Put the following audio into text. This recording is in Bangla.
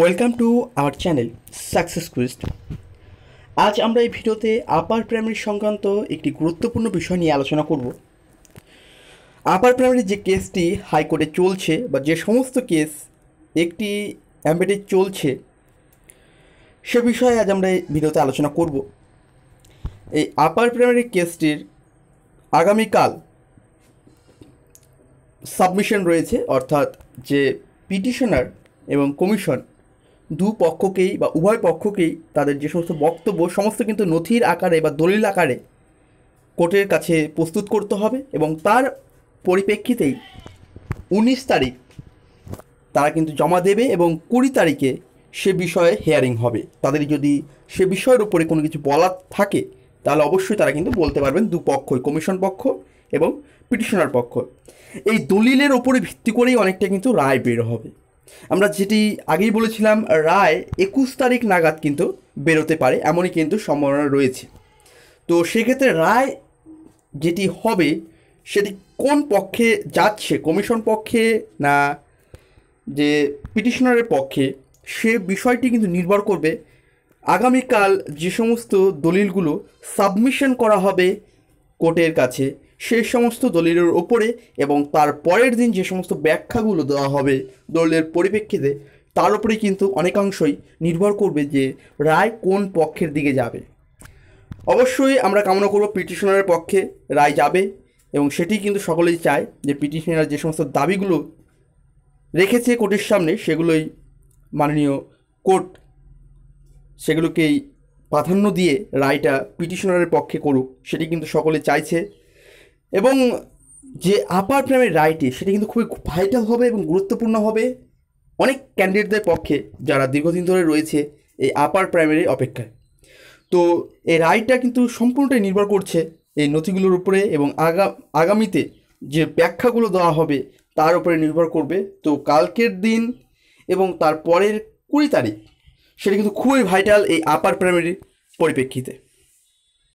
welcome to our channel success quest আজ আমরা এই ভিডিওতে আপার প্রাইমারি সংক্রান্ত একটি গুরুত্বপূর্ণ বিষয় নিয়ে আলোচনা করব আপার প্রাইমারি যে কেসটি হাইকোর্টে চলছে বা যে সমস্ত কেস একটি অ্যাম্বেটে চলছে সে বিষয়ে আজ আমরা এই ভিডিওতে আলোচনা করব এই আপার প্রাইমারি কেসটির আগামীকাল সাবমিশন রয়েছে অর্থাৎ যে পিটিশনার এবং কমিশন দু পক্ষকেই বা উভয় পক্ষকেই তাদের যে সমস্ত বক্তব্য সমস্ত কিন্তু নথির আকারে বা দলিল আকারে কোর্টের কাছে প্রস্তুত করতে হবে এবং তার পরিপ্রেক্ষিতেই উনিশ তারিখ তারা কিন্তু জমা দেবে এবং কুড়ি তারিখে সে বিষয়ে হেয়ারিং হবে তাদের যদি সে বিষয়ের উপরে কোনো কিছু বলার থাকে তাহলে অবশ্যই তারা কিন্তু বলতে পারবেন দু পক্ষই কমিশন পক্ষ এবং পিটিশনার পক্ষ এই দলিলের ওপরে ভিত্তি করেই অনেকটা কিন্তু রায় বের হবে আমরা যেটি আগেই বলেছিলাম রায় একুশ তারিখ নাগাদ কিন্তু বেরোতে পারে এমনই কিন্তু সম্ভাবনা রয়েছে তো সেক্ষেত্রে রায় যেটি হবে সেটি কোন পক্ষে যাচ্ছে কমিশন পক্ষে না যে পিটিশনারের পক্ষে সে বিষয়টি কিন্তু নির্ভর করবে আগামীকাল যে সমস্ত দলিলগুলো সাবমিশন করা হবে কোর্টের কাছে সে সমস্ত দলিলের ওপরে এবং তার পরের দিন যে সমস্ত ব্যাখ্যাগুলো দেওয়া হবে দলিলের পরিপ্রেক্ষিতে তার উপরেই কিন্তু অনেকাংশই নির্ভর করবে যে রায় কোন পক্ষের দিকে যাবে অবশ্যই আমরা কামনা করব পিটিশনারের পক্ষে রায় যাবে এবং সেটি কিন্তু সকলেই চায় যে পিটিশনার যে সমস্ত দাবিগুলো রেখেছে কোর্টের সামনে সেগুলোই মাননীয় কোর্ট সেগুলোকেই প্রাধান্য দিয়ে রায়টা পিটিশনারের পক্ষে করুক সেটি কিন্তু সকলে চাইছে এবং যে আপার প্রাইমের রায়টি সেটি কিন্তু খুবই ভাইটাল হবে এবং গুরুত্বপূর্ণ হবে অনেক ক্যান্ডিডেটদের পক্ষে যারা দীর্ঘদিন ধরে রয়েছে এই আপার প্রাইমারি অপেক্ষায় তো এই রায়টা কিন্তু সম্পূর্ণটাই নির্ভর করছে এই নথিগুলোর উপরে এবং আগা আগামীতে যে ব্যাখ্যাগুলো দেওয়া হবে তার উপরে নির্ভর করবে তো কালকের দিন এবং তার পরের কুড়ি তারিখ সেটা কিন্তু খুবই ভাইটাল এই আপার প্রাইমারির পরিপ্রেক্ষিতে